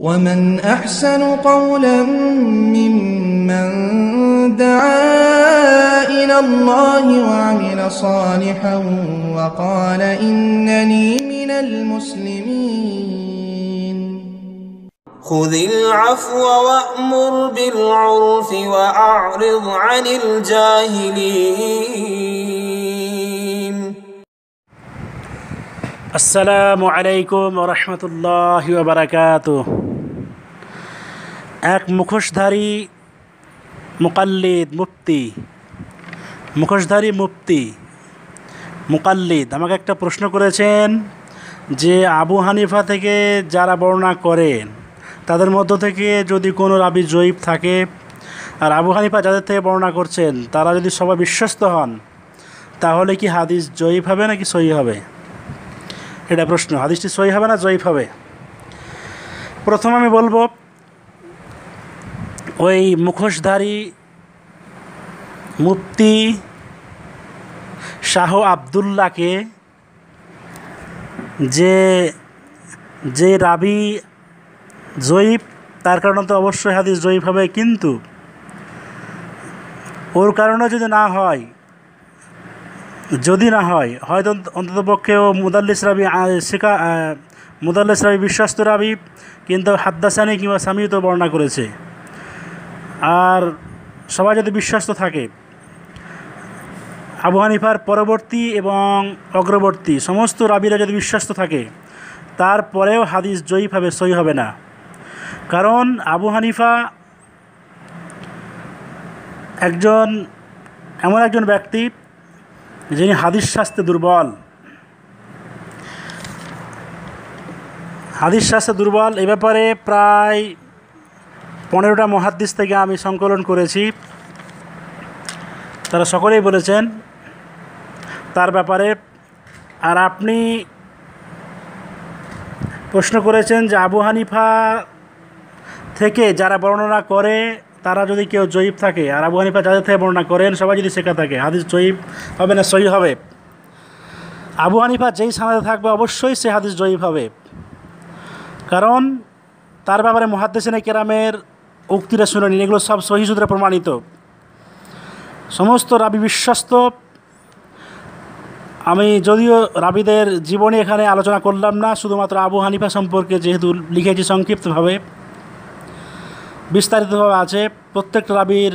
ومن أحسن قولا ممن دعا إلى الله وعمل صالحا وقال إنني من المسلمين خذ العفو وأمر بالعرف وأعرض عن الجاهلين السلام عليكم ورحمة الله وبركاته এক মুখোশধারী মুকাল্লিদ মুফতি মুখোশধারী মুফতি মুকাল্লিদ আমাকে একটা প্রশ্ন করেছেন যে আবু হানিফা থেকে যারা বর্ণনা করেন তাদের মধ্য থেকে যদি কোনো রাবি জয়ীব থাকে আর আবু হানিফা যাদের থেকে বর্ণনা করছেন তারা যদি সবাই বিশ্বস্ত হন তাহলে কি হাদিস জয়ীব হবে নাকি সহি হবে এটা প্রশ্ন হাদিসটি সহি হবে না জয়ীব হবে প্রথম আমি বলবো ওই মুখোশধারী মুফতি শাহ আবদুল্লাকে যে যে রাবি জয়ীফ তার কারণে তো অবশ্যই হাদিস জয়ীফ হবে কিন্তু ওর কারণে যদি না হয় যদি না হয় হয়তো পক্ষে ও মুদাল্লিস রাবি শেখা মুদাল্লিস রাবি বিশ্বস্ত রাবি কিন্তু হাদ্দাসানি কিংবা সামিও তো বর্ণনা করেছে আর সবাই যদি বিশ্বস্ত থাকে আবু হানিফার পরবর্তী এবং অগ্রবর্তী সমস্ত রাবিরা যদি বিশ্বস্ত থাকে তারপরেও হাদিস জয়ীভাবে সই হবে না কারণ আবু হানিফা একজন এমন একজন ব্যক্তি যিনি হাদিস শাস্তে দুর্বল হাদিস শাস্তে দুর্বল এ ব্যাপারে প্রায় পনেরোটা মহাদ্দেশ থেকে আমি সংকলন করেছি তারা সকলেই বলেছেন তার ব্যাপারে আর আপনি প্রশ্ন করেছেন যে আবু হানিফা থেকে যারা বর্ণনা করে তারা যদি কেউ জয়ীব থাকে আর আবু হানিফা যাদের থেকে বর্ণনা করেন সবাই যদি শেখা থাকে হাদিস জয়ীব হবে না সহি হবে আবু হানিফা যেই সানাদে থাকবে অবশ্যই সে হাদিস জয়ীব হবে কারণ তার ব্যাপারে মহাদ্দেশনে কেরামের উক্তিরা নিন এগুলো সব সহি সূত্রে প্রমাণিত সমস্ত রাবি বিশ্বস্ত আমি যদিও রাবিদের জীবনে এখানে আলোচনা করলাম না শুধুমাত্র আবু হানিফা সম্পর্কে যেহেতু লিখেছি সংক্ষিপ্তভাবে বিস্তারিতভাবে আছে প্রত্যেকটা রাবির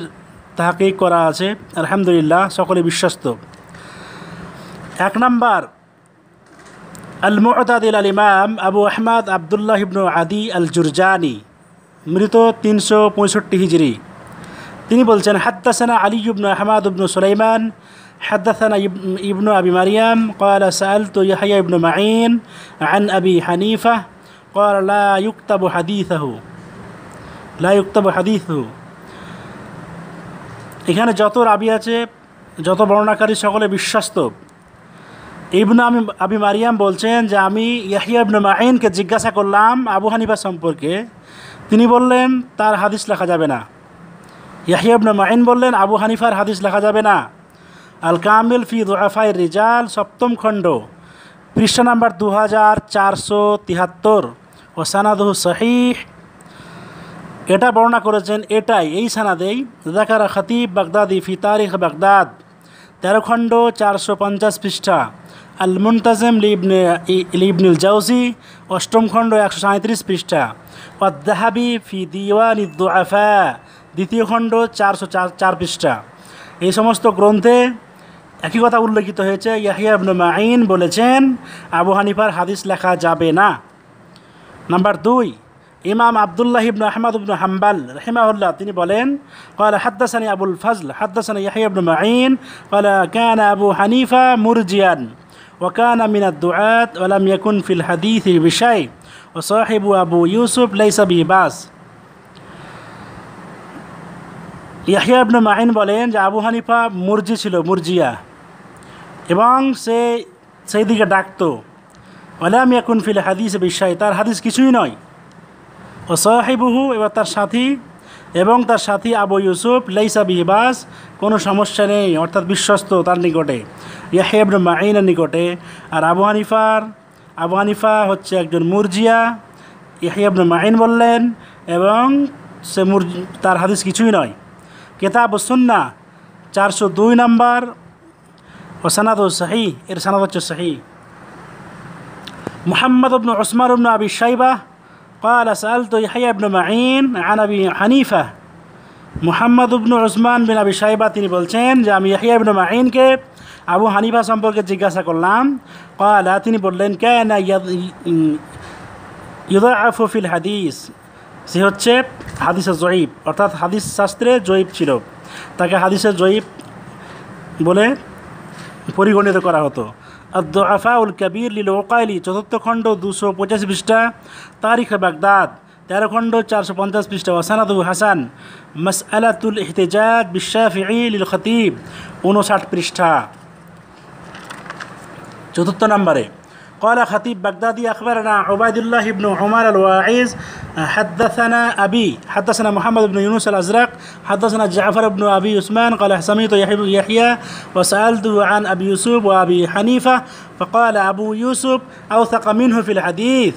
তাহাকেই করা আছে আলহামদুলিল্লাহ সকলে বিশ্বস্ত এক নম্বর আল মুতাদিল আল ইমাম আবু আহমদ আবদুল্লাহ ইবনু আদি আল জুরজানি মৃত তিনশো পঁয়ষট্টি হিজড়ি তিনি বলছেন হাদ্দাসানা আলী ইবনু আহমাদ ইবনু সুলাইমান হাদ্দাসানা ইবনু আবি মারিয়াম কয়াল সাল তো ইহাইয়া ইবনু মাইন আন আবি হানিফা কয়ালুক্তাবু হাদিসাহু লাইকতাবু হাদিসু এখানে যত রাবি আছে যত বর্ণাকারী সকলে বিশ্বাস্তব ইবন আমি আবি মারিয়াম বলছেন যে আমি ইয়াহিয়া ইবনু মাইনকে জিজ্ঞাসা করলাম আবু হানিফা সম্পর্কে তিনি বললেন তার হাদিস লেখা যাবে না ইয়াহিয়া ইবনু মাহিন বললেন আবু হানিফার হাদিস লেখা যাবে না আল কামিল ফি দোয়াফাই রিজাল সপ্তম খণ্ড পৃষ্ঠা নাম্বার দু হাজার চারশো তিহাত্তর ও সানাদহ শাহিহ এটা বর্ণনা করেছেন এটাই এই সানাদেই জাকারা খাতিব বাগদাদি ফি তারিখ বাগদাদ তেরো খণ্ড চারশো পঞ্চাশ পৃষ্ঠা আল মুন্তাজিম লিবনে লিবনুল জাউজি অষ্টম খণ্ড একশো সাঁত্রিশ পৃষ্ঠা অদ্দাহাবি ফি দিওয়ান ইদ্দুআফা দ্বিতীয় খণ্ড চারশো চার চার পৃষ্ঠা এই সমস্ত গ্রন্থে একই কথা উল্লেখিত হয়েছে ইয়াহিয়া ইবনু মাইন বলেছেন আবু হানিফার হাদিস লেখা যাবে না নাম্বার দুই ইমাম আবদুল্লাহ ইবনু আহমদ ইবনু হাম্বাল রহিমাউল্লাহ তিনি বলেন قال حدثني أبو الفضل حدثني يحيى بن معين قال كان أبو حنيفة مرجيا وكان من الدعاة ولم يكن في الحديث بشيء وصاحب أبو يوسف ليس به بأس ইয়াহিয়া ইবনু মাইন বলেন যে আবু হানিফা মুরজি ছিল মুরজিয়া এবং সে সেই দিকে ডাকত ওলাম ইয়াকুন ফিল হাদিস বিস্ময় তার হাদিস কিছুই নয় ও সাহেবহু এবার তার সাথী এবং তার সাথী আবু ইউসুফ লেইসা বিহিবাস কোনো সমস্যা নেই অর্থাৎ বিশ্বস্ত তার নিকটে ইয়াহেব মাইনের নিকটে আর আবু হানিফার আবু হানিফা হচ্ছে একজন মুরজিয়া ইয়াহেব মাইন বললেন এবং সে মুর তার হাদিস কিছুই নয় কেতাব সুন্না চারশো দুই নম্বর ও সাহি এর সানাদ হচ্ছে সাহি মোহাম্মদ উবন ওসমান উবন আবি সাইবাহ قال سألت يحيى بن معين عن أبي حنيفة মোহাম্মদ উবনু ওসমান বিন আবি সাহেবা তিনি বলছেন যে আমি ইয়াহিয়া ইবনু মাইনকে আবু হানিফা সম্পর্কে জিজ্ঞাসা করলাম কয়লা তিনি বললেন কেন ইউদাফুফিল হাদিস সে হচ্ছে হাদিসে জয়ীব অর্থাৎ হাদিস শাস্ত্রে জয়ীব ছিল তাকে হাদিসে জয়ীব বলে পরিগণিত করা হতো উল কবির লিল ওকাইলি চতুর্থ খণ্ড দুশো পঁচাশ পৃষ্ঠা তারিখ বাগদাদ তেরো খণ্ড চারশো পঞ্চাশ পৃষ্ঠা ওসানাদু হাসান আলাতুল ইহতেজাদ বিশ্বাফ ইল খতিব উনষাট পৃষ্ঠা চতুর্থ নম্বরে قال خطيب بغدادي أخبرنا عباد الله بن عمر الواعز حدثنا أبي حدثنا محمد بن يونس الأزرق حدثنا جعفر بن أبي عثمان قال سمعت يحيى وسألت عن أبي يوسف وأبي حنيفة فقال أبو يوسف أوثق منه في الحديث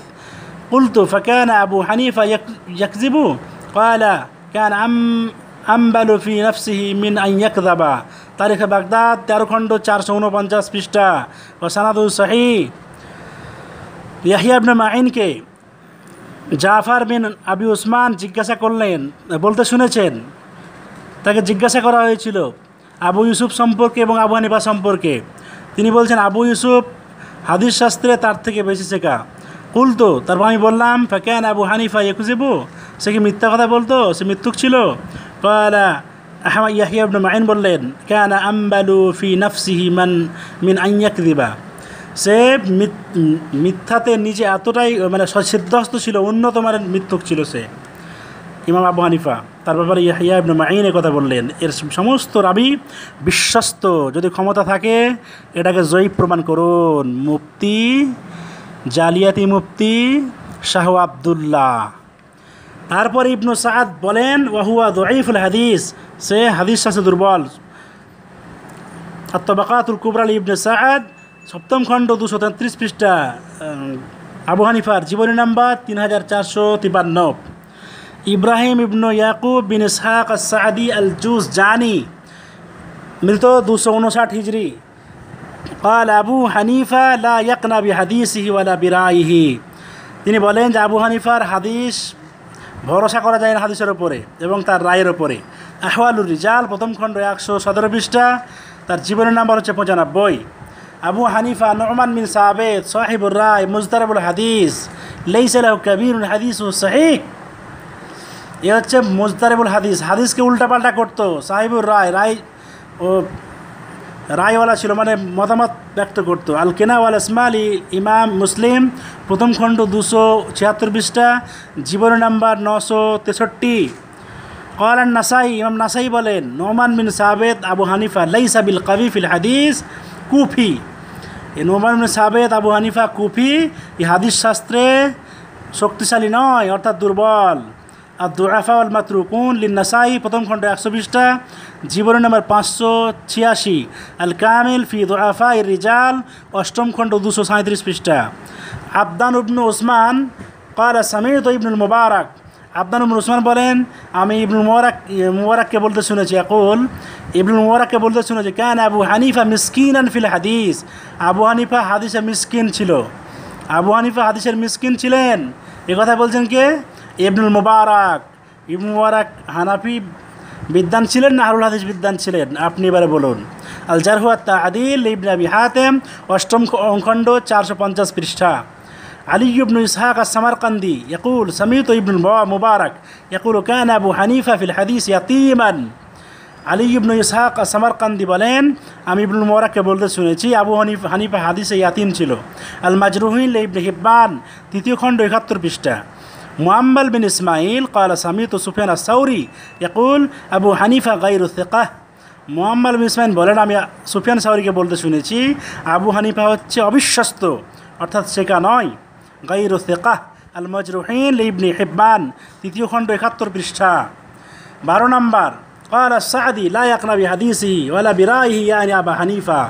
قلت فكان أبو حنيفة يكذب قال كان أم أنبل في نفسه من أن يكذب تاريخ بغداد تاركوندو 459 449 পৃষ্ঠা ও ইয়াহিয়াবনে মাইনকে জাফার বিন আবি উসমান জিজ্ঞাসা করলেন বলতে শুনেছেন তাকে জিজ্ঞাসা করা হয়েছিল আবু ইউসুফ সম্পর্কে এবং আবু হানিফা সম্পর্কে তিনি বলছেন আবু ইউসুফ হাদিস শাস্ত্রে তার থেকে বেশি শেখা কুলতো তারপর আমি বললাম ফ্যাকেন আবু হানিফা ইয়েকুজিবু সে কি মিথ্যা কথা বলতো সে মৃত্যুক ছিল কলা আহমা মাইন বললেন কেন আম্বালু ফি নফসিহি মান মিন আইয়াক দিবা সে মিথ্যাতে নিজে এতটাই মানে সিদ্ধস্ত ছিল উন্নত মানের মৃত্যুক ছিল সে ইমাম আবু হানিফা তার ব্যাপারে ইয়াহিয়া ইবনে মাইনের কথা বললেন এর সমস্ত রাবি বিশ্বস্ত যদি ক্ষমতা থাকে এটাকে জয়ী প্রমাণ করুন মুফতি জালিয়াতি মুফতি শাহ আবদুল্লাহ তারপর ইবনু সাদ বলেন ওয়াহুয়া দইফুল হাদিস সে হাদিস আছে দুর্বল আত্মবাকাতুল কুবরাল ইবনে সাদ সপ্তম খণ্ড দুশো তেত্রিশ পৃষ্ঠা আবু হানিফার জীবনী নাম্বার তিন হাজার চারশো তিপান্ন ইব্রাহিম ইবনু ইয়াকুব বিন ইসহাক সাদি আল জুস জানি মৃত দুশো উনষাট হিজড়ি কাল আবু হানিফা লা ইয়কনা বি হাদিস ওয়ালা বিরাইহি তিনি বলেন যে আবু হানিফার হাদিস ভরসা করা যায় না হাদিসের ওপরে এবং তার রায়ের ওপরে আহওয়ালুর রিজাল প্রথম খণ্ড একশো সতেরো পৃষ্ঠা তার জীবনের নাম্বার হচ্ছে পঁচানব্বই আবু হানিফা নোমান বিন সাবেদ সাহেবুর রায় মুজতারবুল হাদিস লেইসালাহ কবির হাদিস ও শাহিক এ হচ্ছে মুজতারিবুল হাদিস হাদিসকে উল্টাপাল্টা করতো সাহেবুর রায় রায় ও রায়ওয়ালা ছিল মানে মতামত ব্যক্ত করতো আল কেনাওয়াল ইসমালি ইমাম মুসলিম প্রথম খণ্ড দুশো ছিয়াত্তর পৃষ্ঠা জীবন নাম্বার নশো তেষট্টি কলান নাসাই ইমাম নাসাই বলেন নোমান বিন সাবেদ আবু হানিফা লাইসাবিল কাবিফিল হাদিস কুফি নোমান সাবেদ আবু হানিফা কুফি এই হাদিস শাস্ত্রে শক্তিশালী নয় অর্থাৎ দুর্বল আর দুরাফা আল কুন লিন্নাসাই প্রথম খণ্ড একশো বিশটা জীবনী নম্বর পাঁচশো ছিয়াশি আল কামিল ফি দুরাফা ইর রিজাল অষ্টম খণ্ড দুশো সাঁত্রিশ পৃষ্ঠা আবদান উবনু ওসমান قال সামির ابن মোবারক আবদান ইবনুল উসমান বলেন আমি ইবনুল মোবারক মোবারককে বলতে শুনেছি এখন ইবনুল মোবারককে বলতে শুনেছি কেন আবু হানিফা মিসকিন আন ফিল হাদিস আবু হানিফা হাদিসের মিসকিন ছিল আবু হানিফা হাদিসের মিসকিন ছিলেন এ কথা বলছেন কে ইবনুল মুবারক ইবনুল মোবারক হানাফি বিদ্যান ছিলেন না হারুল হাদিস বিদ্যান ছিলেন আপনি এবারে বলুন আল জারহুয়া আদিল ইবনাবি হাতেম অষ্টম অঙ্খণ্ড চারশো পঞ্চাশ পৃষ্ঠা علي بن إسحاق السمرقندي يقول سميت ابن المبارك يقول كان أبو حنيفة في الحديث يتيما আলী ইবনু ইসহাক সামারকান্দি বলেন আমি ইবনুল মোরাককে বলতে শুনেছি আবু হানিফ হানিফা হাদিসে ইয়াতিম ছিল আল মাজরুহিন ইবনে হিব্বান তৃতীয় খণ্ড একাত্তর পৃষ্ঠা মুআম্মাল বিন ইসমাইল قال سمعت সুফিয়ান আস-সাউরি يقول আবু হানিফা গায়র الثقه মুআম্মাল বিন ইসমাইল বলেন আমি সুফিয়ান সাউরিকে বলতে শুনেছি আবু হানিফা হচ্ছে অবিশ্বস্ত অর্থাৎ শেখা নয় গাইরো সেকাহ আল মজরুহীন ইবনি হেব্বান তৃতীয় খণ্ড একাত্তর পৃষ্ঠা বারো নম্বর قال السعدي لا يقنع بحديثه ولا برائه يعني আবা হানিফা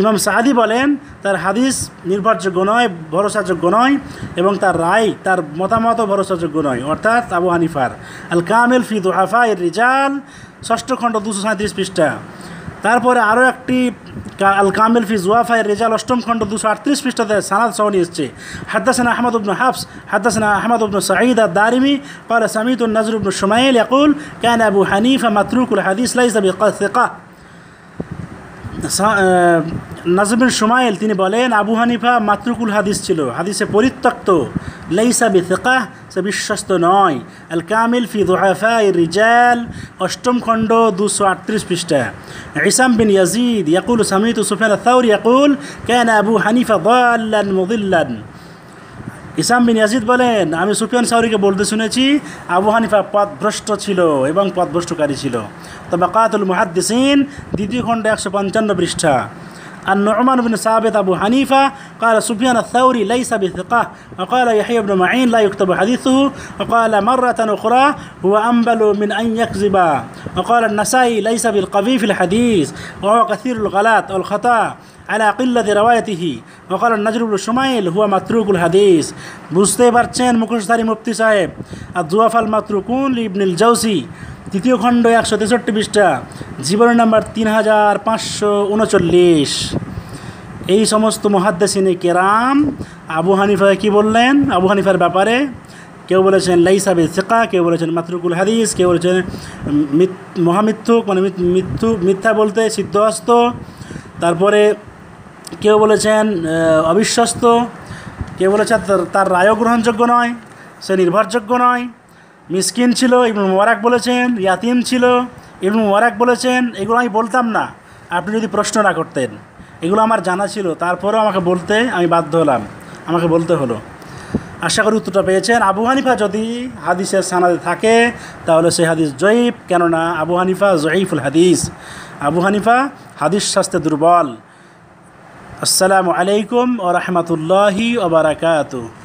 ইমাম সাহাদি বলেন তার হাদিস নির্ভরযোগ্য নয় ভরসাযোগ্য নয় এবং তার রায় তার মতামত ভরসাযোগ্য নয় অর্থাৎ আবু হানিফার আল কামেল ফিদু হাফা এর রিজাল ষষ্ঠ খণ্ড দুশো সাঁত্রিশ পৃষ্ঠা তারপরে আরও একটি আল কামিল ফি জুয়াফাই রেজাল অষ্টম খণ্ড দুশো আটত্রিশ পৃষ্ঠাতে সানাদ সাউনি এসছে হাদ্দাসানা আহমদ উবনু হাফস হাদ্দাসানা আহমদ উবনু সাঈদ আর দারিমি قال سميت النزر بن شميل يقول كان أبو حنيفة متروك الحديث ليس بثقة নাজমিন সুমাইল তিনি বলেন আবু হানিফা মাতরুকুল হাদিস ছিল হাদিসে পরিত্যক্ত লেইসা বিথেকা সে বিশ্বস্ত নয় আল কামিল ফি দোহাফাই রিজাল অষ্টম খণ্ড দুশো আটত্রিশ পৃষ্ঠা ইসাম বিন ইয়াজিদ ইয়াকুল সামিত সুফেন আসাউর ইয়াকুল কেন আবু হানিফা দাল্লান মুদিল্লান ইসাম বিন ইয়াজিদ বলেন আমি সুফিয়ান সাউরিকে বলতে শুনেছি আবু হানিফা পথভ্রষ্ট ছিল এবং পদভ্রষ্টকারী ছিল তবে কাতুল মুহাদ্দিসিন দ্বিতীয় খণ্ড একশো পঞ্চান্ন পৃষ্ঠা النعمان بن ثابت أبو حنيفة قال سفيان الثوري ليس بثقة وقال يحيى بن معين لا يكتب حديثه وقال مرة أخرى هو أنبل من أن يكذب وقال النسائي ليس بالقوي في الحديث وهو كثير الغلط والخطأ على قلة روايته وقال النجر بن شمائل هو متروك الحديث بستي برشين مكشتري مبتسايب সাহেব المتروكون لابن الجوزي তৃতীয় খণ্ড একশো তেষট্টি পৃষ্ঠা জীবনের নাম্বার তিন হাজার পাঁচশো উনচল্লিশ এই সমস্ত মহাদ্দেশিনী কেরাম আবু হানিফা কী বললেন আবু হানিফার ব্যাপারে কেউ বলেছেন লাইসাবে সেকা কেউ বলেছেন মাতরুকুল হাদিস কেউ বলেছেন মহামিথ্যুক মানে মিথ্যু মিথ্যা বলতে সিদ্ধহস্ত তারপরে কেউ বলেছেন অবিশ্বস্ত কেউ বলেছেন তার রায়ও গ্রহণযোগ্য নয় সে নির্ভরযোগ্য নয় মিসকিন ছিল ইবনুল মোবারক বলেছেন ইয়াতিম ছিল ইবনুল মোবারক বলেছেন এগুলো আমি বলতাম না আপনি যদি প্রশ্ন না করতেন এগুলো আমার জানা ছিল তারপরেও আমাকে বলতে আমি বাধ্য হলাম আমাকে বলতে হলো আশা করি উত্তরটা পেয়েছেন আবু হানিফা যদি হাদিসের সানাদে থাকে তাহলে সে হাদিস জয়ীফ কেননা আবু হানিফা জয়ীফুল হাদিস আবু হানিফা হাদিস শাস্তে দুর্বল আসসালামু আলাইকুম ও রহমতুল্লাহি ওবরাকাতু